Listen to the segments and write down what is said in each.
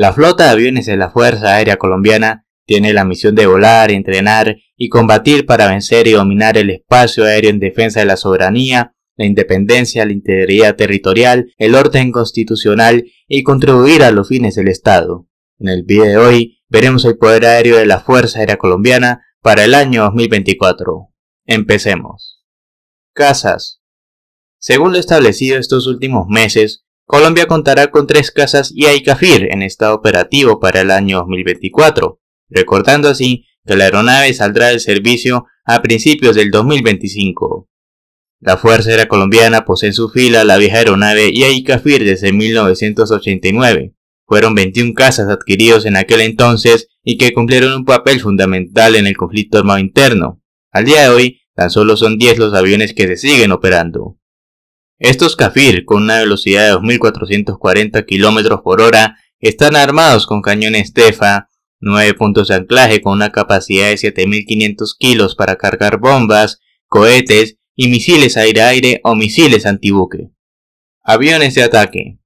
La flota de aviones de la Fuerza Aérea Colombiana tiene la misión de volar, entrenar y combatir para vencer y dominar el espacio aéreo en defensa de la soberanía, la independencia, la integridad territorial, el orden constitucional y contribuir a los fines del Estado. En el video de hoy veremos el poder aéreo de la Fuerza Aérea Colombiana para el año 2024. Empecemos. Casas. Según lo establecido estos últimos meses, Colombia contará con tres casas y CAFIR en estado operativo para el año 2024, recordando así que la aeronave saldrá del servicio a principios del 2025. La Fuerza Aérea Colombiana posee en su fila la vieja aeronave IAICAFIR desde 1989. Fueron 21 casas adquiridos en aquel entonces y que cumplieron un papel fundamental en el conflicto armado interno. Al día de hoy, tan solo son 10 los aviones que se siguen operando. Estos Kafir, con una velocidad de 2.440 km por hora, están armados con cañones Tefa, 9 puntos de anclaje con una capacidad de 7.500 kilos para cargar bombas, cohetes y misiles aire-aire o misiles antibuque. Aviones de ataque.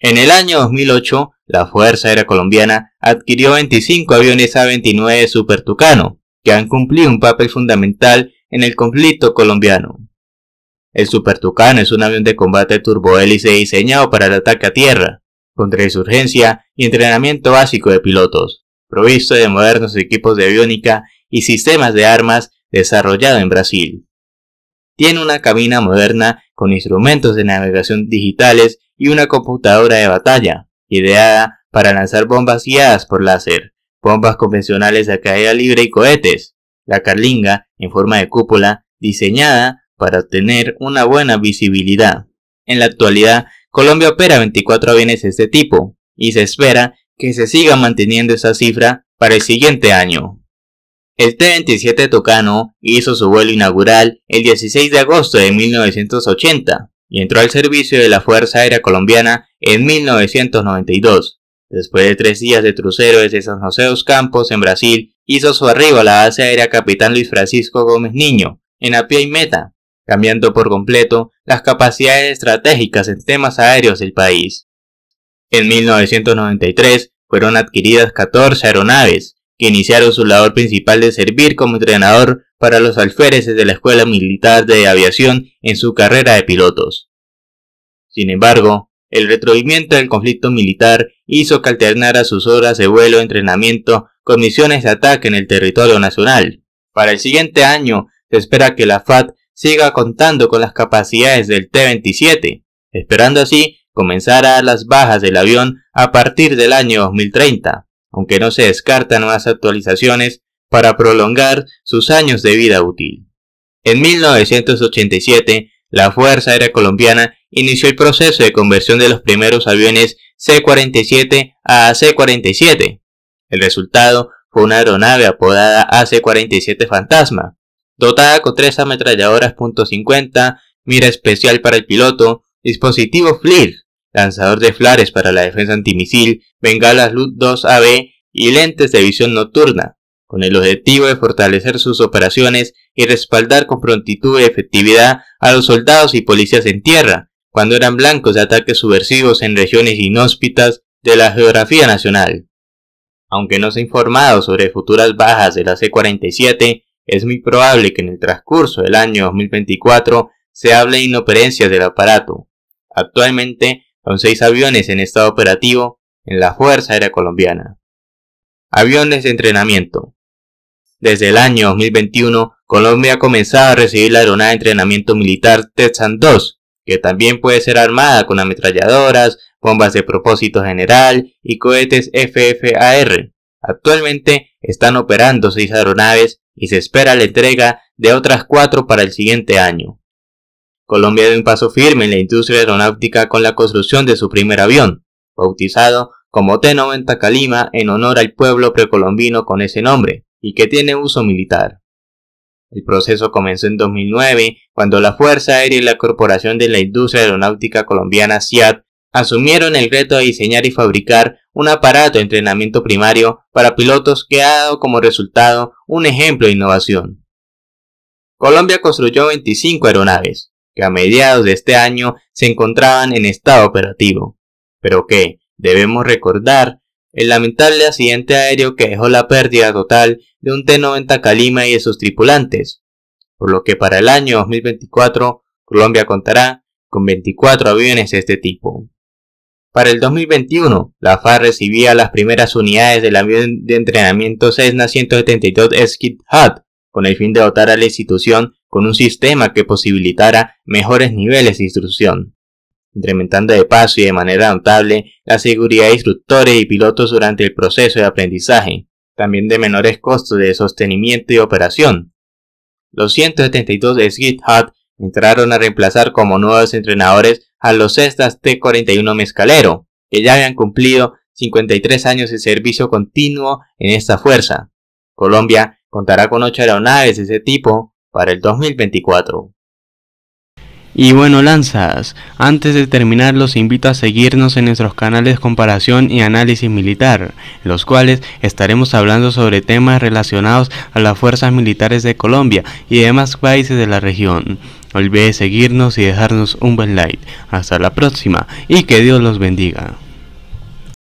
En el año 2008, la Fuerza Aérea Colombiana adquirió 25 aviones A-29 Super Tucano, que han cumplido un papel fundamental en el conflicto colombiano. El Super Tucano es un avión de combate turbohélice diseñado para el ataque a tierra, contra contrainsurgencia y entrenamiento básico de pilotos, provisto de modernos equipos de aviónica y sistemas de armas desarrollado en Brasil. Tiene una cabina moderna con instrumentos de navegación digitales y una computadora de batalla, ideada para lanzar bombas guiadas por láser, bombas convencionales de caída libre y cohetes. La Carlinga, en forma de cúpula, diseñada para tener una buena visibilidad. En la actualidad, Colombia opera 24 aviones de este tipo y se espera que se siga manteniendo esa cifra para el siguiente año. El T-27 Tucano hizo su vuelo inaugural el 16 de agosto de 1980 y entró al servicio de la Fuerza Aérea Colombiana en 1992. Después de tres días de crucero desde San José dos Campos, en Brasil, hizo su arribo a la base aérea Capitán Luis Francisco Gómez Niño, en Apia y Meta, cambiando por completo las capacidades estratégicas en temas aéreos del país. En 1993 fueron adquiridas 14 aeronaves, que iniciaron su labor principal de servir como entrenador para los alféreces de la Escuela Militar de Aviación en su carrera de pilotos. Sin embargo, el retrovimiento del conflicto militar hizo que alternara sus horas de vuelo entrenamiento con misiones de ataque en el territorio nacional. Para el siguiente año, se espera que la FAT siga contando con las capacidades del T-27, esperando así comenzar a las bajas del avión a partir del año 2030, aunque no se descartan más actualizaciones para prolongar sus años de vida útil. En 1987, la Fuerza Aérea Colombiana inició el proceso de conversión de los primeros aviones C-47 a AC-47. El resultado fue una aeronave apodada AC-47 Fantasma, dotada con tres ametralladoras .50, mira especial para el piloto, dispositivo FLIR, lanzador de flares para la defensa antimisil, bengalas LUT 2AB y lentes de visión nocturna, con el objetivo de fortalecer sus operaciones y respaldar con prontitud y efectividad a los soldados y policías en tierra, cuando eran blancos de ataques subversivos en regiones inhóspitas de la geografía nacional. Aunque no se ha informado sobre futuras bajas de la C-47, es muy probable que en el transcurso del año 2024 se hable de inoperencias del aparato. Actualmente, son seis aviones en estado operativo en la Fuerza Aérea Colombiana. Aviones de entrenamiento. Desde el año 2021, Colombia ha comenzado a recibir la aeronave de entrenamiento militar Tetsan-2, que también puede ser armada con ametralladoras, bombas de propósito general y cohetes FFAR. Actualmente están operando seis aeronaves y se espera la entrega de otras cuatro para el siguiente año. Colombia dio un paso firme en la industria aeronáutica con la construcción de su primer avión, bautizado como T-90 Calima en honor al pueblo precolombino con ese nombre, y que tiene uso militar. El proceso comenzó en 2009, cuando la Fuerza Aérea y la Corporación de la Industria Aeronáutica Colombiana CIAT asumieron el reto de diseñar y fabricar un aparato de entrenamiento primario para pilotos que ha dado como resultado un ejemplo de innovación. Colombia construyó 25 aeronaves, que a mediados de este año se encontraban en estado operativo, pero que, debemos recordar, el lamentable accidente aéreo que dejó la pérdida total de un T-90 Calima y de sus tripulantes, por lo que para el año 2024 Colombia contará con 24 aviones de este tipo. Para el 2021, la FAR recibía las primeras unidades del avión de entrenamiento Cessna 172 Skid Hut, con el fin de dotar a la institución con un sistema que posibilitara mejores niveles de instrucción, incrementando de paso y de manera notable la seguridad de instructores y pilotos durante el proceso de aprendizaje, también de menores costos de sostenimiento y operación. Los 172 Skid Hut entraron a reemplazar como nuevos entrenadores a los Cestas T-41 Mezcalero, que ya habían cumplido 53 años de servicio continuo en esta fuerza. Colombia contará con 8 aeronaves de ese tipo para el 2024. Y bueno lanzas, antes de terminar los invito a seguirnos en nuestros canales Comparación y Análisis Militar, los cuales estaremos hablando sobre temas relacionados a las fuerzas militares de Colombia y demás países de la región. No olvides seguirnos y dejarnos un buen like. Hasta la próxima y que Dios los bendiga.